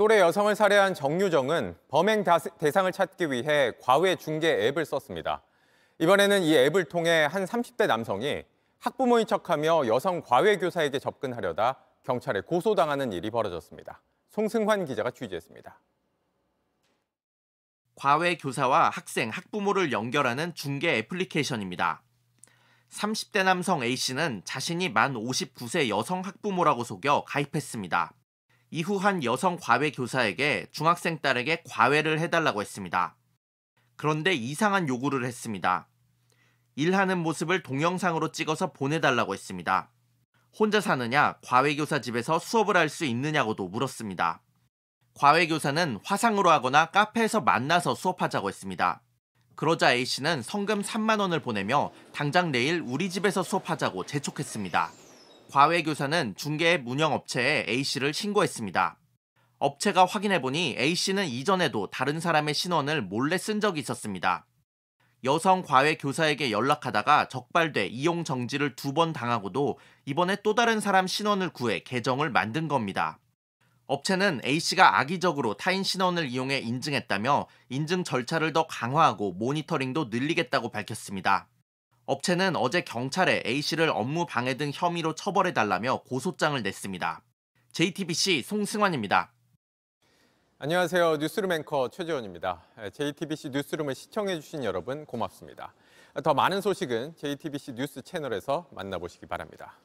또래 여성을 살해한 정유정은 범행 대상을 찾기 위해 과외 중개 앱을 썼습니다. 이번에는 이 앱을 통해 한 30대 남성이 학부모인 척하며 여성 과외 교사에게 접근하려다 경찰에 고소당하는 일이 벌어졌습니다. 송승환 기자가 취재했습니다. 과외 교사와 학생, 학부모를 연결하는 중개 애플리케이션입니다. 30대 남성 A씨는 자신이 만 59세 여성 학부모라고 속여 가입했습니다. 이후 한 여성 과외 교사에게 중학생 딸에게 과외를 해달라고 했습니다. 그런데 이상한 요구를 했습니다. 일하는 모습을 동영상으로 찍어서 보내달라고 했습니다. 혼자 사느냐, 과외교사 집에서 수업을 할 수 있느냐고도 물었습니다. 과외교사는 화상으로 하거나 카페에서 만나서 수업하자고 했습니다. 그러자 A씨는 성금 3만원을 보내며 당장 내일 우리 집에서 수업하자고 재촉했습니다. 과외교사는 중개 문영업체에 A씨를 신고했습니다. 업체가 확인해보니 A씨는 이전에도 다른 사람의 신원을 몰래 쓴 적이 있었습니다. 여성 과외 교사에게 연락하다가 적발돼 이용 정지를 두 번 당하고도 이번에 또 다른 사람 신원을 구해 계정을 만든 겁니다. 업체는 A씨가 악의적으로 타인 신원을 이용해 인증했다며 인증 절차를 더 강화하고 모니터링도 늘리겠다고 밝혔습니다. 업체는 어제 경찰에 A씨를 업무 방해 등 혐의로 처벌해달라며 고소장을 냈습니다. JTBC 송승환입니다. 안녕하세요. 뉴스룸 앵커 최재원입니다. JTBC 예, 뉴스룸을 시청해주신 여러분 고맙습니다. 더 많은 소식은 JTBC 뉴스 채널에서 만나보시기 바랍니다.